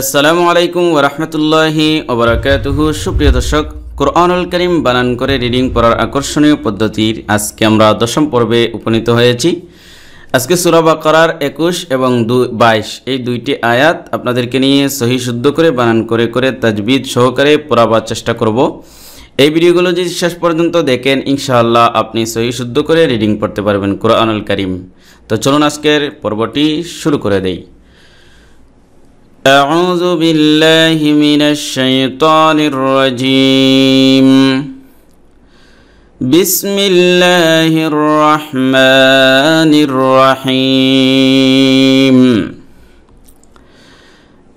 আসসালামু আলাইকুম ওরহমতুল্লাহি ওবরাকাতহু সুপ্রিয় দর্শক কোরআনুল করিম বানান করে রিডিং পড়ার আকর্ষণীয় পদ্ধতির আজকে আমরা দশম পর্বে উপনীত হয়েছি আজকে সুরাবা করার একুশ এবং দু বাইশ এই দুইটি আয়াত আপনাদেরকে নিয়ে সহি শুদ্ধ করে বানান করে করে তাজবিদ সহকারে পড়াবার চেষ্টা করব এই ভিডিওগুলো যদি শেষ পর্যন্ত দেখেন ইনশাআল্লাহ আপনি সহি শুদ্ধ করে রিডিং পড়তে পারবেন কোরআনুল করিম তো চলুন আজকের পর্বটি শুরু করে দেই أعوذ بالله من الشيطان الرجيم بسم الله الرحمن الرحيم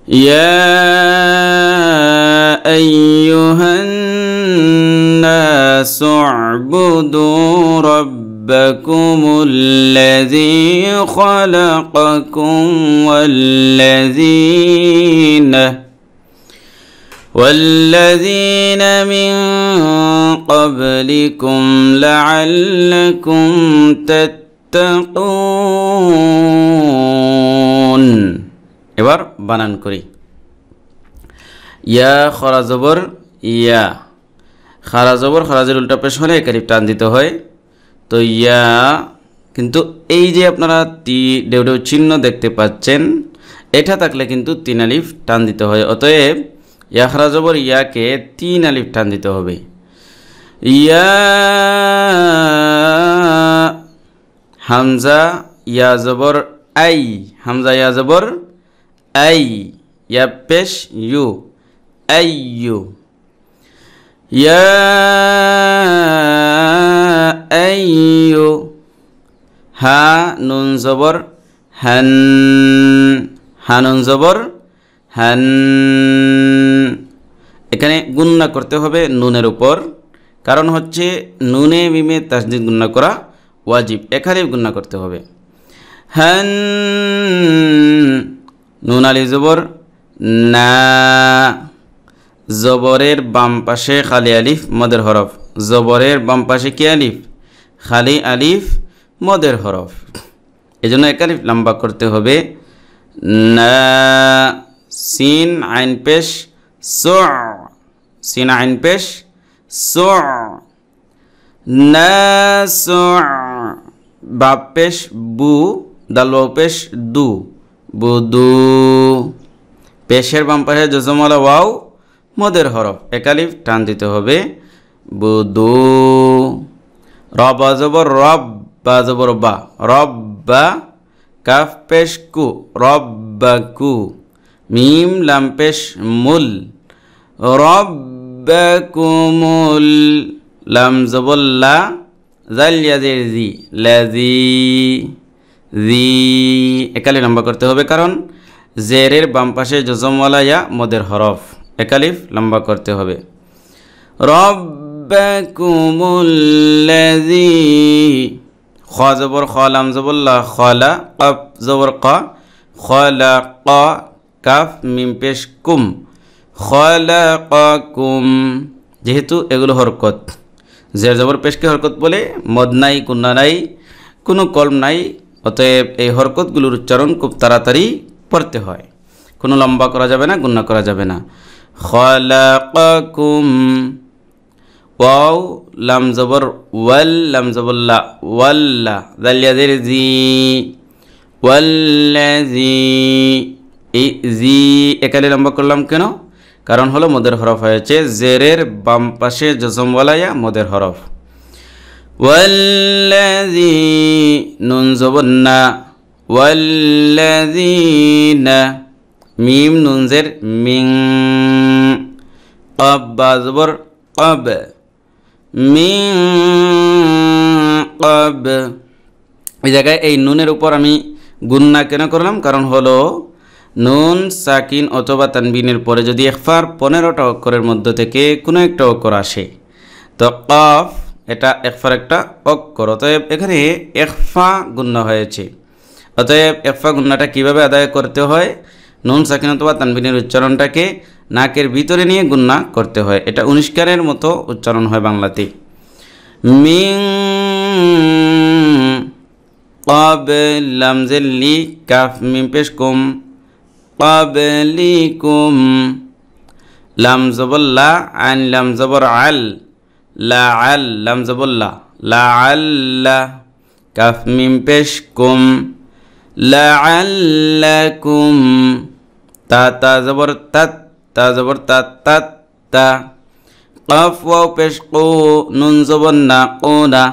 يا أيها الناس اعبدوا ربكم ربكم الذي خلقكم والذين والذين من قبلكم لعلكم تتقون এবার বানান করি ইয়া খরা ইয়া খারা জবর উল্টা পেশ হলে একারিপ টান দিতে হয় তো ইয়া কিন্তু এই যে আপনারা তি ডেউ ডেউ চিহ্ন দেখতে পাচ্ছেন এটা থাকলে কিন্তু তিন আলিফ টান দিতে হয় অতএব ইয়াখরা জবর ইয়াকে তিন আলিফ টান দিতে হবে ইয়া হামজা ইয়াজবর আই হামজা ইয়াজবর আই ইয়া পেশ ইউ আই ইউ ইয়ু হা নুন জবর হন হানুন জবর হান এখানে গুন্না করতে হবে নুনের উপর কারণ হচ্ছে নুনে মিমে তাসদিদ গুন্না করা ওয়াজিব এখানে গুন্না করতে হবে হান নুন আলি জবর না জবরের বাম পাশে খালি আলিফ মদের হরফ জবরের বাম পাশে কি আলিফ খালি আলিফ মদের হরফ এই জন্য এক আলিফ লম্বা করতে হবে না সিন আইন পেশ সো সিন আইন পেশ সো না সো বাপ বু দাল পেশ দু বুদু পেশের বাম পাশে যজমলা ওয়াও মদের হরফ একালিফ টান দিতে হবে বুদু রব আজবর রব বা জবর বা রব বা কাফ পেশ কু রব বা কু মিম লাম পেশ মুল রব কুমুল লাম জবল্লা জালিয়াজের জি লাজি জি একালি লম্বা করতে হবে কারণ জেরের বাম পাশে জজমওয়ালা ইয়া মদের হরফ একালিফ লম্বা করতে হবে রব্বাকুমুল্লাযী খ জবর খলাম লাম জবল্লা খলা কফ জবর ক খলা ক কাফ মিম পেশ কুম খলা ক কুম যেহেতু এগুলো হরকত জের জবর পেশকে হরকত বলে মদ নাই কুন্না নাই কোনো কলম নাই অতএব এই হরকতগুলোর উচ্চারণ খুব তাড়াতাড়ি পড়তে হয় কোনো লম্বা করা যাবে না গুন্না করা যাবে না খলাকুম ওয়াও লাম জবর ওয়াল লাম জবল্লা ওয়াল্লা দালিয়াদের জি ওয়াল্লাজি এই জি একালে লম্বা করলাম কেন কারণ হলো মদের হরফ হয়েছে জেরের বাম পাশে জজমওয়ালায়া মদের হরফ ওয়াল্লাজি নুন জবন্না ওয়াল্লাজিনা মিম নুনজের মিং বাজবর কব মি কব এই জায়গায় এই নুনের উপর আমি গুন্না কেন করলাম কারণ হলো নুন সাকিন অথবা তানবিনের পরে যদি একফার পনেরোটা অক্ষরের মধ্য থেকে কোনো একটা অক্ষর আসে তো কফ এটা একফার একটা অক্ষর অতএব এখানে একফা গুন্না হয়েছে অতএব একফা গুন্নাটা কিভাবে আদায় করতে হয় নুন সাকিন অথবা তানবিনের উচ্চারণটাকে নাকের ভিতরে নিয়ে গুন্না করতে হয় এটা উনিশকারের মতো উচ্চারণ হয় বাংলাতে মিং কব লামজেল্লি কাফ মিম পেশ কুম কবলি কুম লাম জবল্লা আইন লাম আল লা আল লাম জবল্লা লা আল্লা কাফ মিম পেশ কুম লা আল্লা কুম তা তা জবর তাত তা জবর তা তা তা ওয়াও পেশ কো নুন জবর না কো না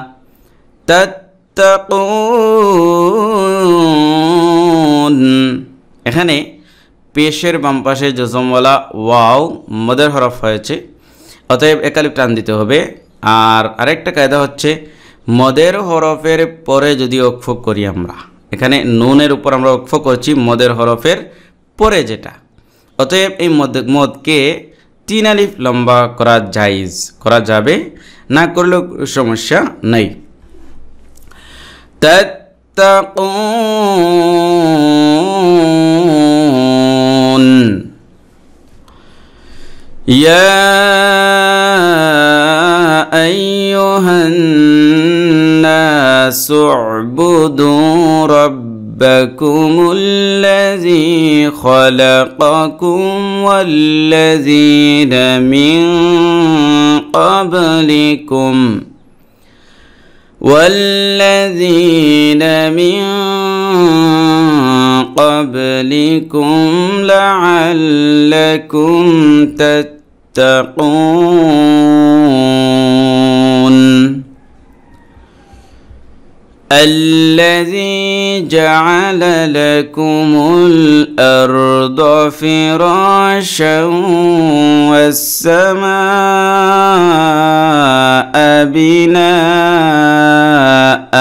এখানে পেশের বাম পাশে জজমওয়ালা ওয়াও মদের হরফ হয়েছে অতএব একালিপ টান দিতে হবে আর আরেকটা কায়দা হচ্ছে মদের হরফের পরে যদি অক্ষ করি আমরা এখানে নুনের উপর আমরা অক্ষ করছি মদের হরফের পরে যেটা অতএব এই মদ মদকে তিন আলিফ লম্বা করা জায়জ করা যাবে না করলেও সমস্যা নেই يا أيها ربكم الذي خلقكم والذين من قبلكم والذين من قبلكم لعلكم تتقون الذي جعل لكم الأرض فراشا والسماء بناء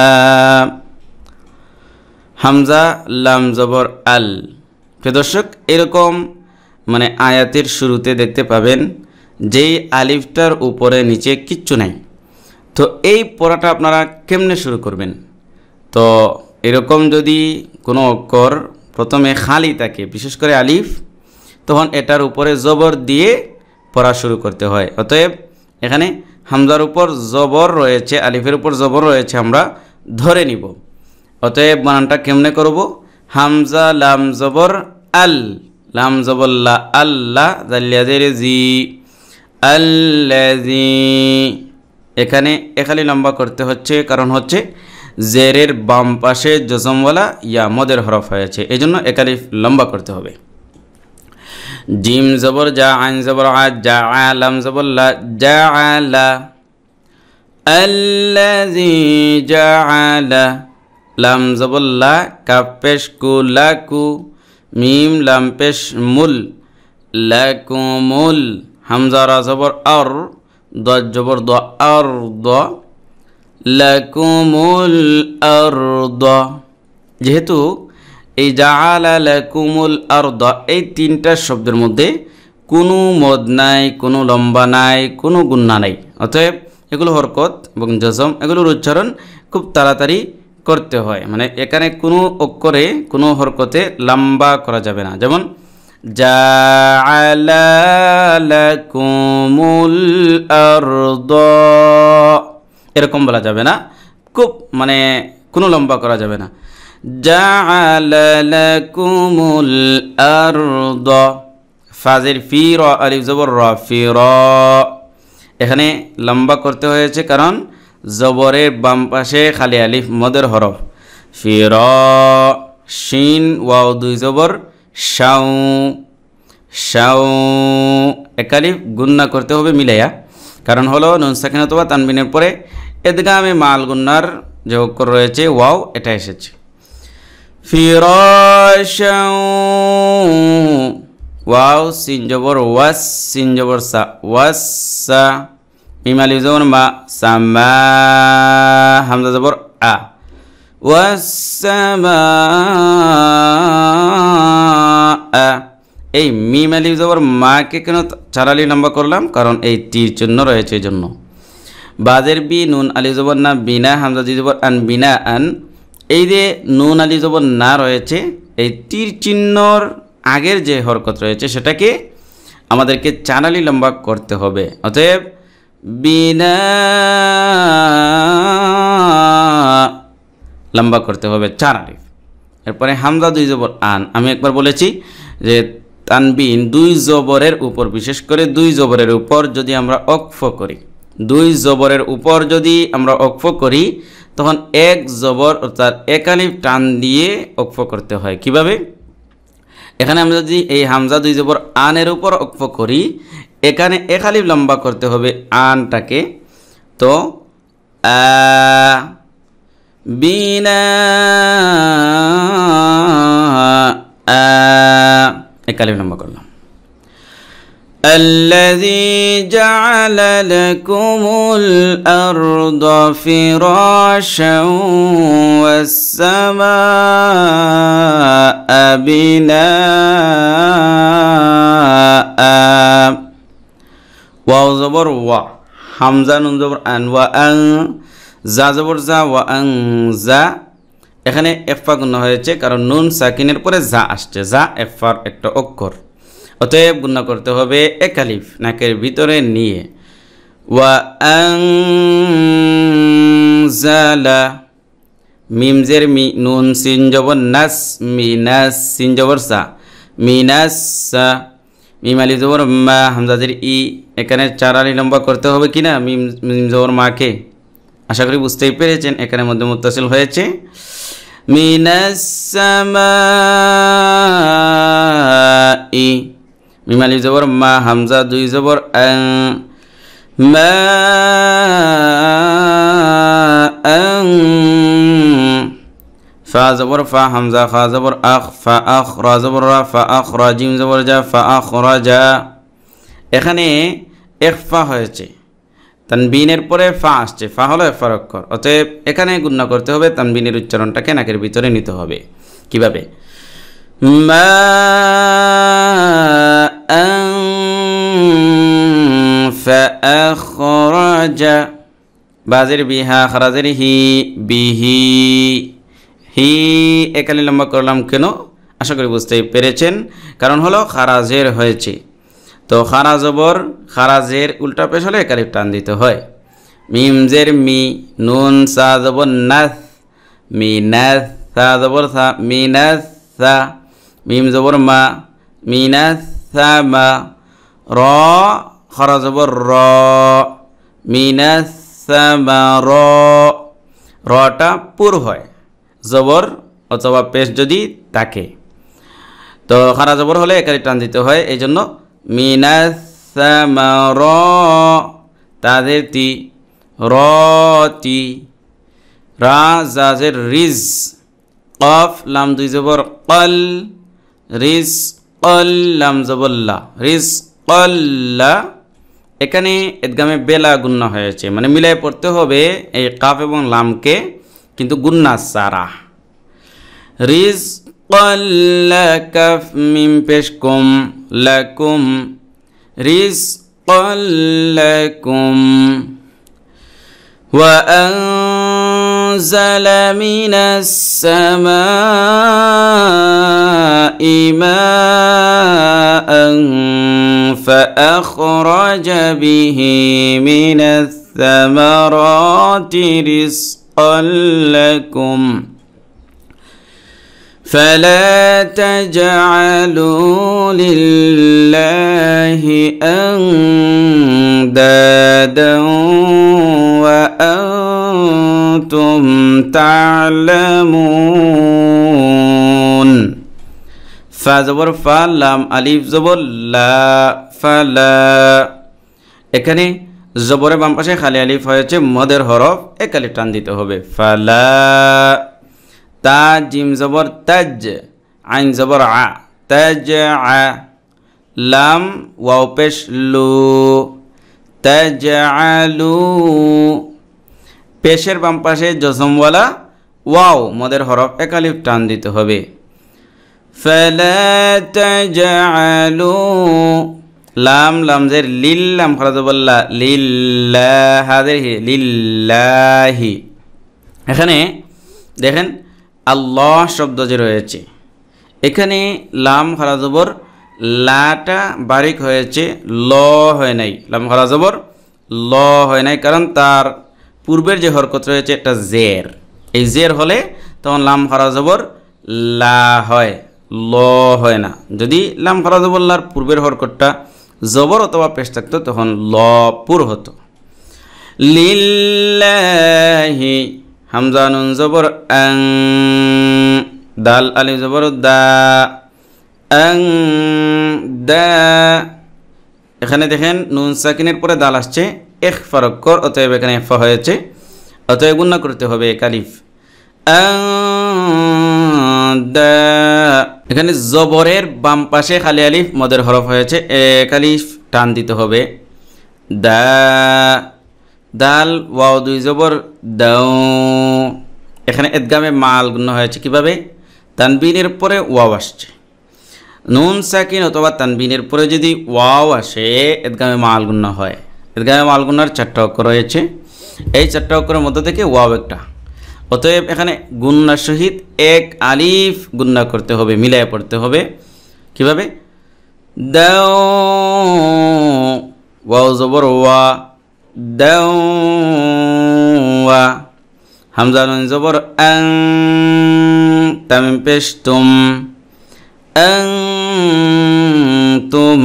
হামজা লাম জবর আল দর্শক এরকম মানে আয়াতের শুরুতে দেখতে পাবেন যেই আলিফটার উপরে নিচে কিচ্ছু নাই তো এই পড়াটা আপনারা কেমনে শুরু করবেন তো এরকম যদি কোনো অক্ষর প্রথমে খালি থাকে বিশেষ করে আলিফ তখন এটার উপরে জবর দিয়ে পড়া শুরু করতে হয় অতএব এখানে হামজার উপর জবর রয়েছে আলিফের উপর জবর রয়েছে আমরা ধরে নিব অতএব বানানটা কেমনে করব হামজা লাম জবর আল লাম জবর আল্লাহ জালিয়া জি আল্লাজি এখানে এখানে লম্বা করতে হচ্ছে কারণ হচ্ছে জেরের বাম পাশে জসমওয়ালা ইয়া মদের হরফ হয়েছে এজন্য একালিফ লম্বা করতে হবে জিম জবর যা আইন জবর আ যা জবল্লা লাম জবল্লা কাপেশ কু লাকু মিম লাম পেশ মুল লাকুমুল হামজা রা জবর আর দ জবর দ আর দ লাকুমুল আরদ যেহেতু এই জাহালা লাকুমুল আরদ এই তিনটা শব্দের মধ্যে কোনো মদ নাই কোনো লম্বা নাই কোনো গুন্না নাই অতএব এগুলো হরকত এবং জজম এগুলোর উচ্চারণ খুব তাড়াতাড়ি করতে হয় মানে এখানে কোনো অক্ষরে কোনো হরকতে লম্বা করা যাবে না যেমন জাআলা কুমুল আরদ এরকম বলা যাবে না খুব মানে কোনো লম্বা করা যাবে না ফাজির ফি র আলিফ জবর র ফি র এখানে লম্বা করতে হয়েছে কারণ জবরের বাম পাশে খালি আলিফ মদের হরফ ফি র শিন ওয়াও দুই জবর শাউ শাউ একালিফ গুন্না করতে হবে মিলাইয়া কারণ হলো নুন সাকিন অথবা তানবিনের পরে এদগামে মাল গুন্নার যে অক্ষর রয়েছে ওয়াও এটা এসেছে ফিরশ ওয়াও সিনজবর ওয়াস সিনজবর সা ওয়াসা মিমাল ইউজন মা সামা হামজা জবর আ ওয়াসামা এই মিম আলি মাকে কেন চারালি লম্বা করলাম কারণ এই তীর চিহ্ন রয়েছে এই জন্য বাজের বি নুন আলি জবর না বিনা হামজা জিজবর আন বিনা আন এই যে নুন আলি জবর না রয়েছে এই তীর চিহ্নর আগের যে হরকত রয়েছে সেটাকে আমাদেরকে চানালি লম্বা করতে হবে অতএব বিনা লম্বা করতে হবে চানালি এরপরে হামজা দুই জবর আন আমি একবার বলেছি যে তানবিন দুই জবরের উপর বিশেষ করে দুই জবরের উপর যদি আমরা অক্ষ করি দুই জবরের উপর যদি আমরা অক্ফ করি তখন এক জবর অর্থাৎ একালিফ টান দিয়ে অক্ফ করতে হয় কিভাবে এখানে আমরা যদি এই হামজা দুই জবর আনের উপর অক্ফ করি এখানে একালিফ লম্বা করতে হবে আনটাকে তো বিনা একালিফ লম্বা الذي جعل لكم الأرض فراشا والسماء بناء واو زبر و حمزة نون زبر أن وأن زا زبر زا وأن زا এখানে এফা গুণ হয়েছে কারণ নুন সাকিনের পরে যা আসছে যা এফার একটা অক্ষর অতএব গুণ করতে হবে একালিফ নাকের ভিতরে নিয়ে ওয়া জালা মিমজের মি নুন সিনজবর নাস মিনাস সিনজবর সা মিনাস সা মিম আলি জবর মা হামজাদের ই এখানে চার আলি লম্বা করতে হবে কি না মিম জবর মাকে আশা করি বুঝতেই পেরেছেন এখানে মধ্যে মুতাসিল হয়েছে মিনাস ই মিমালি জবর মা হামজা দুই জবর মা فا ফা فا حمزة خا زبر أخ فا রা را زبر را فا أخ জিম জবর যা ফা আখ যা এখানে এক ফা হয়েছে তানবিনের পরে ফা আসছে ফা হলো এফার অক্ষর অতএব এখানে গুণ্য করতে হবে তানবিনের উচ্চারণটাকে নাকের ভিতরে নিতে হবে কিভাবে ماء فأخرج বাজির বিহা খারাজের হি বিহি হি এখানে লম্বা করলাম কেন আশা করি বুঝতে পেরেছেন কারণ হলো খারাজের হয়েছে তো খারাজবর খারাজের উল্টা পেশ হলে একালে টান দিতে হয় মিমজের মি নুন সা জবর নাথ মি নাথ সা জবর সা মি নাথ সা মিম জবর মা মিনা মা র খরা জবর র মিনা র রটা পুর হয় জবর অথবা পেশ যদি থাকে তো খারা জবর হলে একারে টান দিতে হয় এই জন্য মিনাসামার তাদের তি রতি রা জাজের রিজ কফ লাম দুই জবর কল রিস অল্লাম রিস অল্লা এখানে এদগামে বেলা গুন্না হয়েছে মানে মিলাই পড়তে হবে এই কাফ এবং লামকে কিন্তু গুন্না সারা রিস কফ মিম পেশকুম লাকুম রিস أنزل من السماء ماء فأخرج به من الثمرات رزقا لكم ۖ فلا تجعلوا لله أندادا وأنتم تعلمون ফাজবর ফা লাম زبر لا فلا ফালা এখানে জবরের বাম পাশে খালি আলিফ হয়েছে মদের হরফ একালি টান দিতে হবে ফালা তা জিম জবর তাজ আইন জবর আ তাজ আ লাম ওয়াও লু তাজ আলু পেশের বাম পাশে জসমওয়ালা ওয়াও মদের হরফ একালিফ টান দিতে হবে فلا লাম লামজের লিল লাম খরাজবল্লা লিল্লাহাদের লিল্লাহি এখানে দেখেন আল্লাহ শব্দ যে রয়েছে এখানে লাম হরাজবর লাটা বারিক হয়েছে ল হয় নাই লাম হরাজবর ল হয় নাই কারণ তার পূর্বের যে হরকত রয়েছে একটা জের এই জের হলে তখন লাম হরাজবর লা হয় ল হয় না যদি লাম হরাজবর লার পূর্বের হরকতটা জবর অথবা পেশ থাকতো তখন ল পুর হতো লিল্লাহি হামজা নুন জবর আং দাল আলিফ জবর দা আং দা এখানে দেখেন নুন সাকিনের পরে দাল আসছে এক কর অতএব এখানে ফা হয়েছে অতএব গুণনা করতে হবে কালিফ এখানে জবরের বাম পাশে খালি আলিফ মদের হরফ হয়েছে এ কালিফ টান দিতে হবে দা দাল ওয়াও দুই জবর দাও এখানে এদগামে মাল গুণ হয়েছে কিভাবে তানবিনের পরে ওয়াও আসছে নুন সাকিন অথবা তানবিনের পরে যদি ওয়াও আসে এদগামে মাল গুণ হয় এদগামে মাল গুণার চারটা অক্ষর রয়েছে এই চারটা অক্ষরের মধ্যে থেকে ওয়াও একটা অতএব এখানে গুন্না সহিত এক আলিফ গুন্না করতে হবে মিলায় পড়তে হবে কিভাবে দাও ওয়াও জবর ওয়া দাওয়া হামজা নুন জবর আং তামিম পেশ তুম আং তুম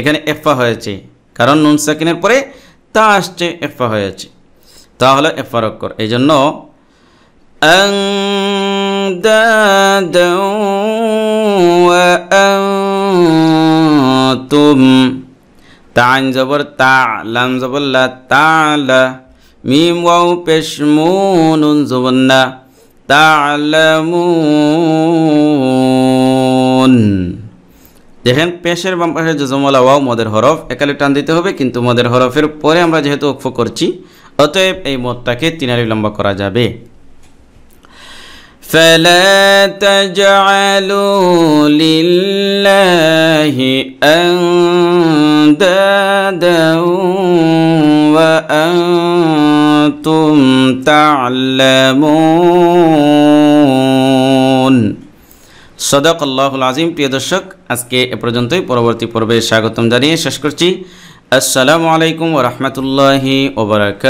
এখানে এফা হয়েছে কারণ নুন সাকিনের পরে তা আসছে এফা হয়েছে তা হলো এফার অক্ষর এই জন্য আং দাদা তুম তান জবর তা লাম তালা মিম ওয়াও পেশ নুন দেখেন পেশের বাম পাশে জমলা ওয়াও মদের হরফ একালে টান দিতে হবে কিন্তু মদের হরফের পরে আমরা যেহেতু অক্ষ করছি অতএব এই মদটাকে তিনারি লম্বা করা যাবে فلا تجعلوا لله اندادا وانتم تعلمون সদক আল্লাহুল আজিম প্রিয় দর্শক আজকে এ পর্যন্তই পরবর্তী পর্বে স্বাগতম জানিয়ে শেষ করছি আসসালামু আলাইকুম ওরহমতুল্লাহি ওবরাকাত